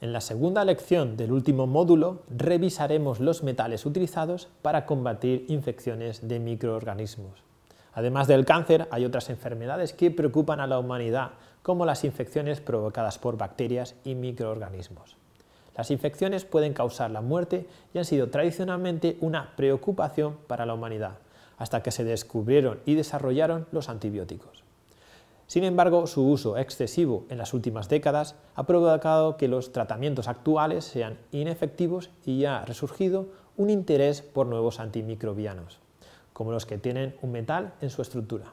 En la segunda lección del último módulo revisaremos los metales utilizados para combatir infecciones de microorganismos. Además del cáncer, hay otras enfermedades que preocupan a la humanidad, como las infecciones provocadas por bacterias y microorganismos. Las infecciones pueden causar la muerte y han sido tradicionalmente una preocupación para la humanidad, hasta que se descubrieron y desarrollaron los antibióticos. Sin embargo, su uso excesivo en las últimas décadas ha provocado que los tratamientos actuales sean inefectivos y ha resurgido un interés por nuevos antimicrobianos, como los que tienen un metal en su estructura.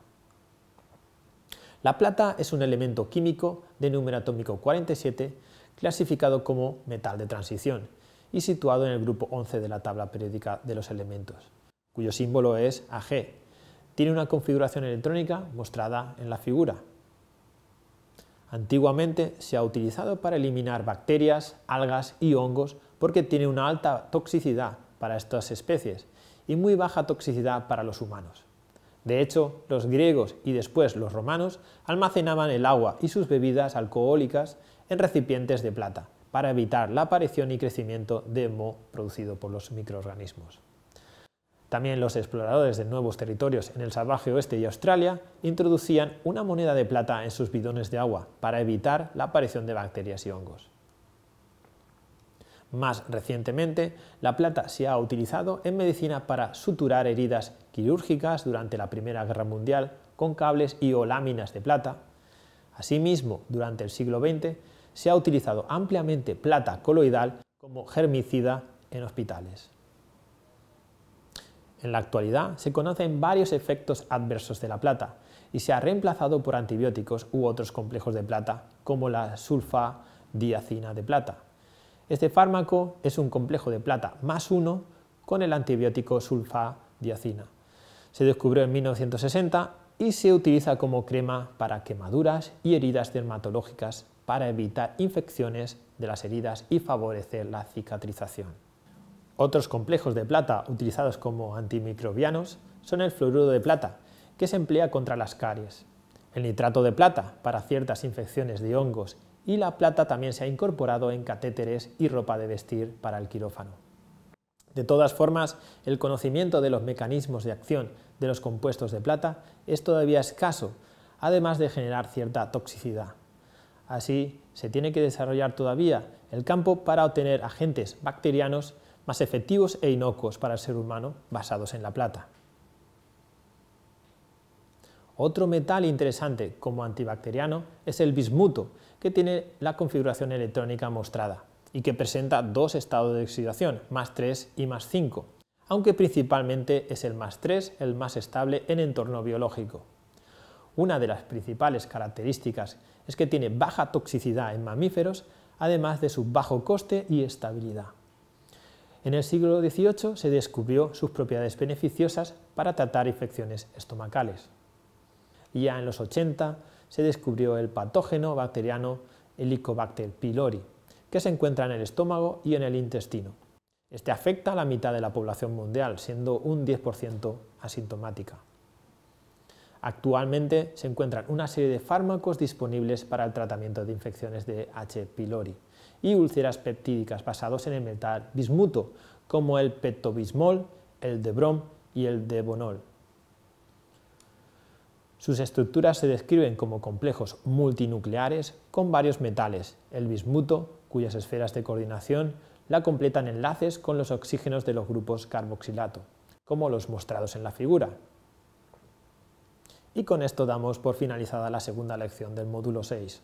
La plata es un elemento químico de número atómico 47 clasificado como metal de transición y situado en el grupo 11 de la tabla periódica de los elementos, cuyo símbolo es Ag, tiene una configuración electrónica mostrada en la figura. Antiguamente se ha utilizado para eliminar bacterias, algas y hongos porque tiene una alta toxicidad para estas especies y muy baja toxicidad para los humanos. De hecho, los griegos y después los romanos almacenaban el agua y sus bebidas alcohólicas en recipientes de plata para evitar la aparición y crecimiento de moho producido por los microorganismos. También los exploradores de nuevos territorios en el salvaje oeste y Australia introducían una moneda de plata en sus bidones de agua para evitar la aparición de bacterias y hongos. Más recientemente, la plata se ha utilizado en medicina para suturar heridas quirúrgicas durante la Primera Guerra Mundial con cables y o láminas de plata. Asimismo, durante el siglo XX se ha utilizado ampliamente plata coloidal como germicida en hospitales. En la actualidad se conocen varios efectos adversos de la plata y se ha reemplazado por antibióticos u otros complejos de plata, como la sulfadiacina de plata. Este fármaco es un complejo de plata más uno con el antibiótico sulfadiacina. Se descubrió en 1960 y se utiliza como crema para quemaduras y heridas dermatológicas para evitar infecciones de las heridas y favorecer la cicatrización. Otros complejos de plata utilizados como antimicrobianos son el fluoruro de plata, que se emplea contra las caries, el nitrato de plata para ciertas infecciones de hongos y la plata también se ha incorporado en catéteres y ropa de vestir para el quirófano. De todas formas, el conocimiento de los mecanismos de acción de los compuestos de plata es todavía escaso, además de generar cierta toxicidad. Así, se tiene que desarrollar todavía el campo para obtener agentes bacterianos más efectivos e inocuos para el ser humano basados en la plata. Otro metal interesante como antibacteriano es el bismuto, que tiene la configuración electrónica mostrada y que presenta dos estados de oxidación, más 3 y más 5, aunque principalmente es el más 3 el más estable en entorno biológico. Una de las principales características es que tiene baja toxicidad en mamíferos, además de su bajo coste y estabilidad. En el siglo XVIII se descubrió sus propiedades beneficiosas para tratar infecciones estomacales. ya en los 80 se descubrió el patógeno bacteriano Helicobacter pylori, que se encuentra en el estómago y en el intestino. Este afecta a la mitad de la población mundial, siendo un 10% asintomática. Actualmente se encuentran una serie de fármacos disponibles para el tratamiento de infecciones de H. pylori y úlceras peptídicas basados en el metal bismuto, como el petobismol, el de brom y el de Sus estructuras se describen como complejos multinucleares con varios metales, el bismuto, cuyas esferas de coordinación la completan enlaces con los oxígenos de los grupos carboxilato, como los mostrados en la figura. Y con esto damos por finalizada la segunda lección del módulo 6.